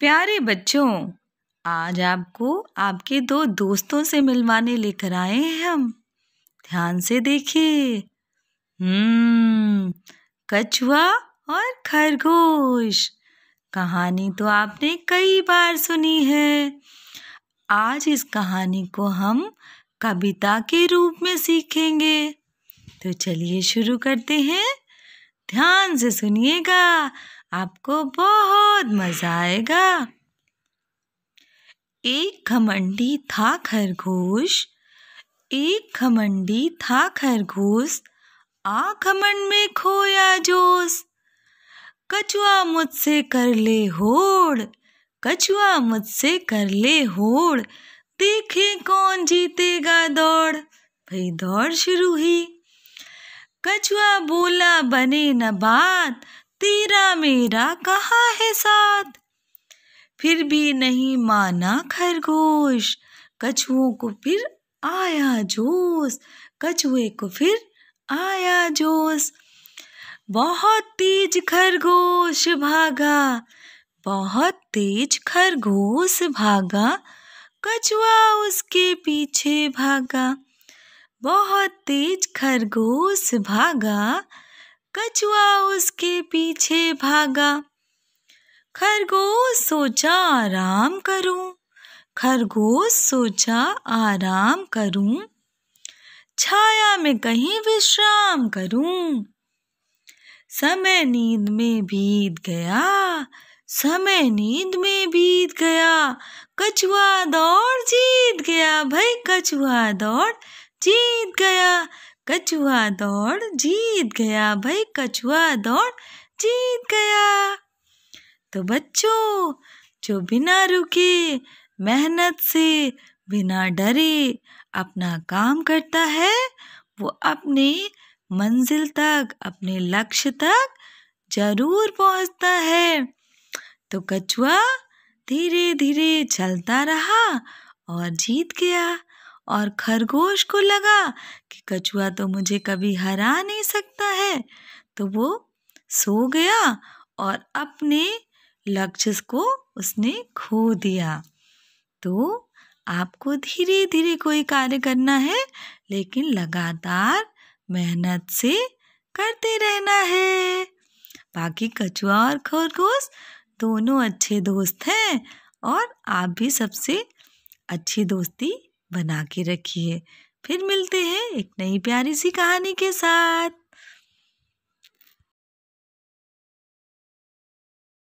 प्यारे बच्चों आज आपको आपके दो दोस्तों से मिलवाने लेकर आए हैं हम ध्यान से देखिए हम्म कछुआ और खरगोश कहानी तो आपने कई बार सुनी है आज इस कहानी को हम कविता के रूप में सीखेंगे तो चलिए शुरू करते हैं ध्यान से सुनिएगा आपको बहुत मज़ा आएगा एक घमंडी था खरगोश एक घमंडी था खरगोश आ घमंड में खोया जोश कछुआ मुझसे कर ले होड़ कछुआ मुझसे कर ले होड़ देखे कौन जीतेगा दौड़ भाई दौड़ शुरू ही कछुआ बोला बने न बात तेरा मेरा कहाँ है साथ फिर भी नहीं माना खरगोश कछुओं को फिर आया जोश कछुए को फिर आया जोश बहुत तेज खरगोश भागा बहुत तेज खरगोश भागा कछुआ उसके पीछे भागा बहुत तेज खरगोश भागा कछुआ उसके पीछे भागा खरगोश सोचा आराम करूं खरगोश सोचा आराम करूं छाया में कहीं विश्राम करूं समय नींद में बीत गया समय नींद में बीत गया कछुआ दौड़ जीत गया भाई कछुआ दौड़ जीत गया कछुआ दौड़ जीत गया भाई कछुआ दौड़ जीत गया तो बच्चों जो बिना रुके मेहनत से बिना डरे अपना काम करता है वो अपने मंजिल तक अपने लक्ष्य तक जरूर पहुंचता है तो कछुआ धीरे धीरे चलता रहा और जीत गया और खरगोश को लगा कि कछुआ तो मुझे कभी हरा नहीं सकता है तो वो सो गया और अपने लक्ष्य को उसने खो दिया तो आपको धीरे धीरे कोई कार्य करना है लेकिन लगातार मेहनत से करते रहना है बाकी कछुआ और खरगोश दोनों अच्छे दोस्त हैं और आप भी सबसे अच्छी दोस्ती बना के रखिए फिर मिलते हैं एक नई प्यारी सी कहानी के साथ